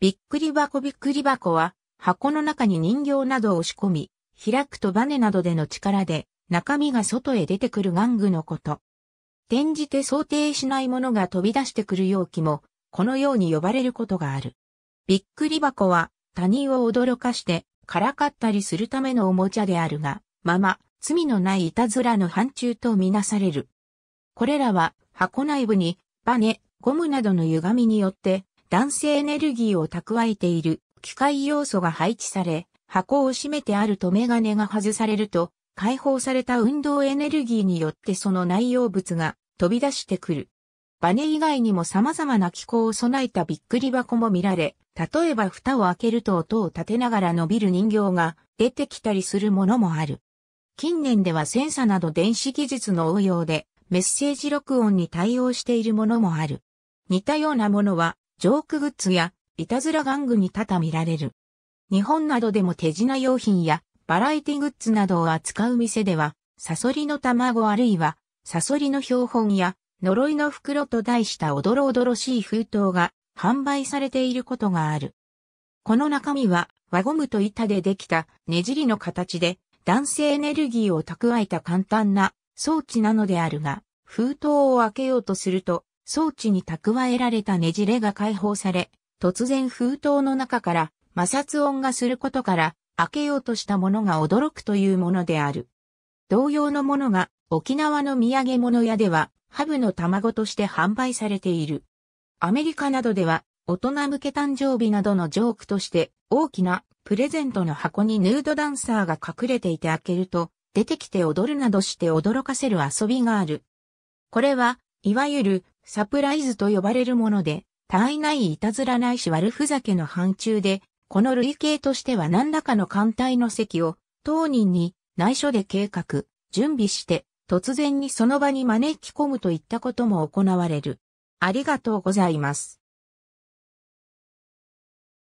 びっくり箱びっくり箱は、箱の中に人形などを押し込み、開くとバネなどでの力で、中身が外へ出てくる玩具のこと。転じて想定しないものが飛び出してくる容器も、このように呼ばれることがある。びっくり箱は、他人を驚かして、からかったりするためのおもちゃであるが、まま、罪のないいたずらの範疇とみなされる。これらは、箱内部に、バネ、ゴムなどの歪みによって、男性エネルギーを蓄えている機械要素が配置され、箱を閉めてあるとメガネが外されると、解放された運動エネルギーによってその内容物が飛び出してくる。バネ以外にも様々な機構を備えたびっくり箱も見られ、例えば蓋を開けると音を立てながら伸びる人形が出てきたりするものもある。近年ではセンサなど電子技術の応用でメッセージ録音に対応しているものもある。似たようなものはジョークグッズや、いたずら玩具に多々見られる。日本などでも手品用品や、バラエティグッズなどを扱う店では、サソリの卵あるいは、サソリの標本や、呪いの袋と題したおどろおどろしい封筒が販売されていることがある。この中身は輪ゴムと板でできたねじりの形で男性エネルギーを蓄えた簡単な装置なのであるが、封筒を開けようとすると装置に蓄えられたねじれが解放され、突然封筒の中から摩擦音がすることから開けようとしたものが驚くというものである。同様のものが沖縄の土産物屋ではハブの卵として販売されている。アメリカなどでは大人向け誕生日などのジョークとして大きなプレゼントの箱にヌードダンサーが隠れていて開けると出てきて踊るなどして驚かせる遊びがある。これは、いわゆるサプライズと呼ばれるもので、他愛ないいたずらないし悪ふざけの範疇で、この類型としては何らかの艦隊の席を当人に内緒で計画、準備して、突然にその場に招き込むといったことも行われる。ありがとうございます。